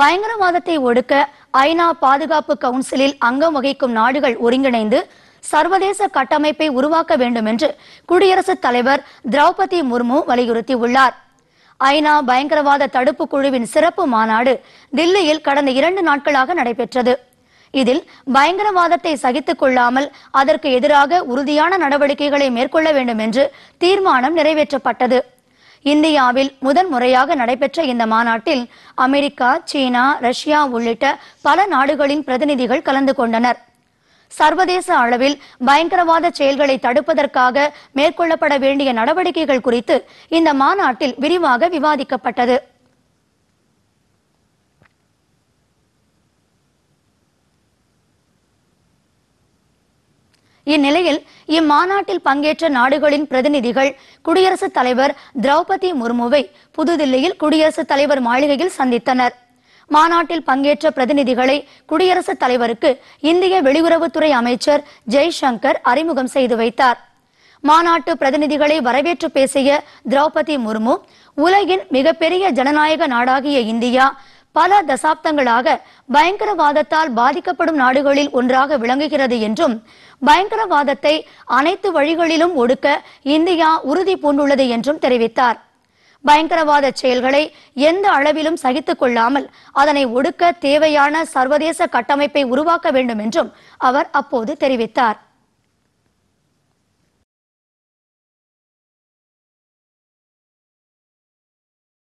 பயங்கரவாதத்தை ஒடுக்க ஐநா பாதுகாப்பு கவுன்சிலில் அங்கம் வகிக்கும் நாடுகள் ஒருங்கிணைந்து சர்வதேச கட்டமைப்பை உருவாக்க வேண்டும் என்று குடியரசுத் தலைவர் திரௌபதி முர்மு வலியுறுத்தியுள்ளார் ஐநா பயங்கரவாத தடுப்பு குழுவின் சிறப்பு மாநாடு தில்லியில் கடந்த இரண்டு நாட்களாக நடைபெற்றது இதில் பயங்கரவாதத்தை சகித்துக் கொள்ளாமல் அதற்கு எதிராக உறுதியான நடவடிக்கைகளை மேற்கொள்ள வேண்டும் என்று தீர்மானம் நிறைவேற்றப்பட்டது இந்தியாவில் முறையாக நடைபெற்ற இந்த மாநாட்டில் அமெரிக்கா சீனா ரஷ்யா உள்ளிட்ட பல நாடுகளின் பிரதிநிதிகள் கலந்து கொண்டனர் சர்வதேச அளவில் பயங்கரவாத செயல்களை தடுப்பதற்காக மேற்கொள்ளப்பட வேண்டிய நடவடிக்கைகள் குறித்து இந்த மாநாட்டில் விரிவாக விவாதிக்கப்பட்டது இந்நிலையில் இம்மாநாட்டில் பங்கேற்ற நாடுகளின் பிரதிநிதிகள் குடியரசுத் தலைவர் திரௌபதி முர்முவை புதுதில்லியில் குடியரசுத் தலைவர் மாளிகையில் சந்தித்தனர் மாநாட்டில் பங்கேற்ற பிரதிநிதிகளை குடியரசுத் தலைவருக்கு இந்திய வெளியுறவுத்துறை அமைச்சர் ஜெய்சங்கர் அறிமுகம் செய்து வைத்தார் மாநாட்டு பிரதிநிதிகளை வரவேற்று பேசிய திரௌபதி முர்மு உலகின் மிகப்பெரிய ஜனநாயக நாடாகிய இந்தியா பல தசாப்தங்களாக பயங்கரவாதத்தால் பாதிக்கப்படும் நாடுகளில் ஒன்றாக விளங்குகிறது என்றும் பயங்கரவாதத்தை அனைத்து வழிகளிலும் ஒடுக்க இந்தியா உறுதி பூண்டுள்ளது என்றும் தெரிவித்தார் பயங்கரவாத செயல்களை எந்த அளவிலும் சகித்துக் கொள்ளாமல் அதனை ஒடுக்க தேவையான சர்வதேச கட்டமைப்பை உருவாக்க வேண்டும் என்றும் அவர் அப்போது தெரிவித்தார்